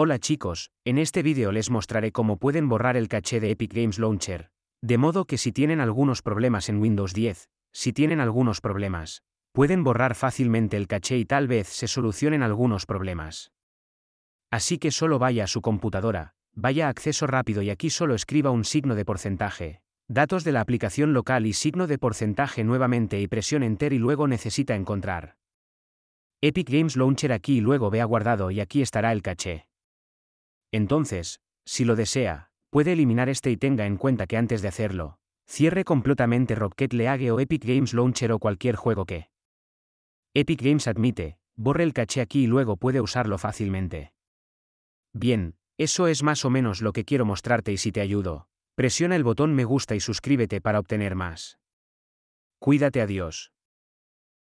Hola chicos, en este vídeo les mostraré cómo pueden borrar el caché de Epic Games Launcher, de modo que si tienen algunos problemas en Windows 10, si tienen algunos problemas, pueden borrar fácilmente el caché y tal vez se solucionen algunos problemas. Así que solo vaya a su computadora, vaya a acceso rápido y aquí solo escriba un signo de porcentaje, datos de la aplicación local y signo de porcentaje nuevamente y presión Enter y luego necesita encontrar. Epic Games Launcher aquí y luego vea guardado y aquí estará el caché. Entonces, si lo desea, puede eliminar este y tenga en cuenta que antes de hacerlo, cierre completamente Rocket League o Epic Games Launcher o cualquier juego que Epic Games admite, borre el caché aquí y luego puede usarlo fácilmente. Bien, eso es más o menos lo que quiero mostrarte y si te ayudo, presiona el botón me gusta y suscríbete para obtener más. Cuídate adiós.